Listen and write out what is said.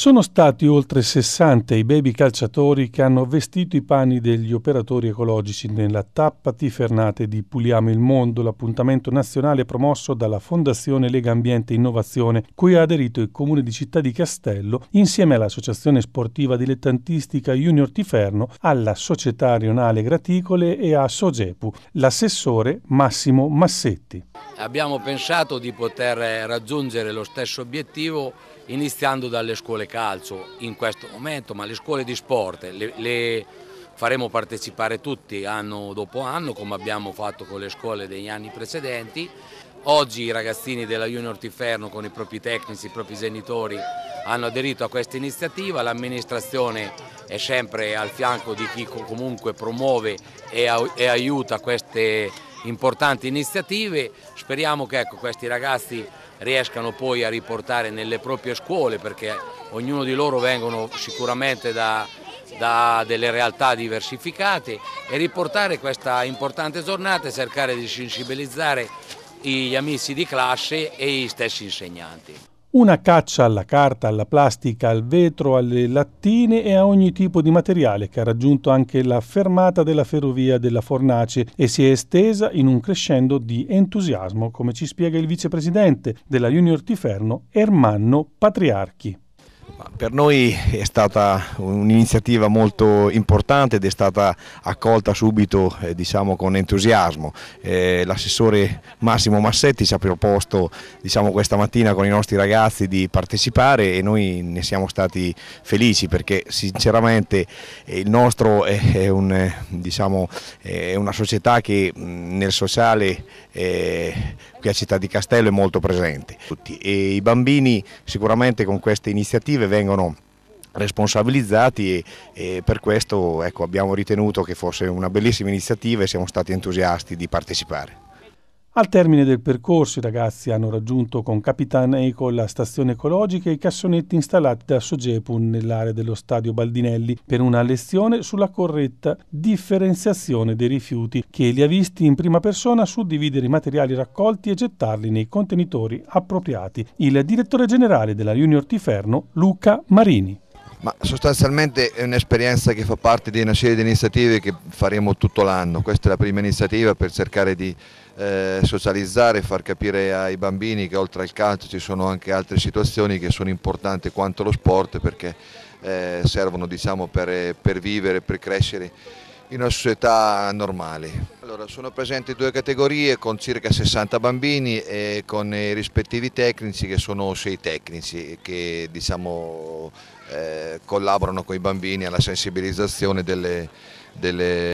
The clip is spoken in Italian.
Sono stati oltre 60 i baby calciatori che hanno vestito i panni degli operatori ecologici nella tappa tifernate di Puliamo il Mondo, l'appuntamento nazionale promosso dalla Fondazione Lega Ambiente Innovazione, cui ha aderito il Comune di Città di Castello insieme all'Associazione Sportiva Dilettantistica Junior Tiferno, alla Società Rionale Graticole e a Sogepu, l'assessore Massimo Massetti. Abbiamo pensato di poter raggiungere lo stesso obiettivo iniziando dalle scuole calcio in questo momento, ma le scuole di sport le, le faremo partecipare tutti anno dopo anno come abbiamo fatto con le scuole degli anni precedenti. Oggi i ragazzini della Junior Tiferno con i propri tecnici, i propri genitori hanno aderito a questa iniziativa, l'amministrazione è sempre al fianco di chi comunque promuove e, aiuta queste importanti iniziative, speriamo che ecco, questi ragazzi riescano poi a riportare nelle proprie scuole perché ognuno di loro vengono sicuramente da, da delle realtà diversificate e riportare questa importante giornata e cercare di sensibilizzare gli amici di classe e gli stessi insegnanti. Una caccia alla carta, alla plastica, al vetro, alle lattine e a ogni tipo di materiale che ha raggiunto anche la fermata della ferrovia della Fornace e si è estesa in un crescendo di entusiasmo, come ci spiega il vicepresidente della Junior Tiferno, Ermanno Patriarchi. Per noi è stata un'iniziativa molto importante ed è stata accolta subito eh, diciamo, con entusiasmo. Eh, L'assessore Massimo Massetti ci ha proposto diciamo, questa mattina con i nostri ragazzi di partecipare e noi ne siamo stati felici perché sinceramente eh, il nostro è, un, diciamo, è una società che nel sociale eh, qui a Città di Castello è molto presente. E I bambini sicuramente con queste iniziative vengono responsabilizzati e, e, per questo ecco, abbiamo ritenuto che fosse una bellissima iniziativa e siamo stati entusiasti di partecipare. Al termine del percorso i ragazzi hanno raggiunto con Capitan Eco la stazione ecologica e i cassonetti installati da Sogepun nell'area dello stadio Baldinelli per una lezione sulla corretta differenziazione dei rifiuti che li ha visti in prima persona suddividere i materiali raccolti e gettarli nei contenitori appropriati. Il direttore generale della Junior Tiferno, Luca Marini. Ma sostanzialmente è un'esperienza che fa parte di una serie di iniziative che faremo tutto l'anno. Questa è la prima iniziativa per cercare di eh, socializzare, far capire ai bambini che oltre al calcio ci sono anche altre situazioni che sono importanti quanto lo sport perché eh, servono diciamo, per, per vivere, per crescere in una società normale. Allora, sono presenti due categorie con circa 60 bambini e con i rispettivi tecnici che sono sei tecnici che diciamo, eh, collaborano con i bambini alla sensibilizzazione delle, delle